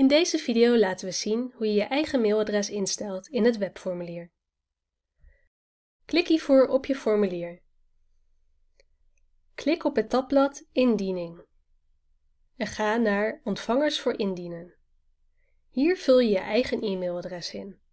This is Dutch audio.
In deze video laten we zien hoe je je eigen mailadres instelt in het webformulier. Klik hiervoor op je formulier. Klik op het tabblad Indiening en ga naar Ontvangers voor indienen. Hier vul je je eigen e-mailadres in.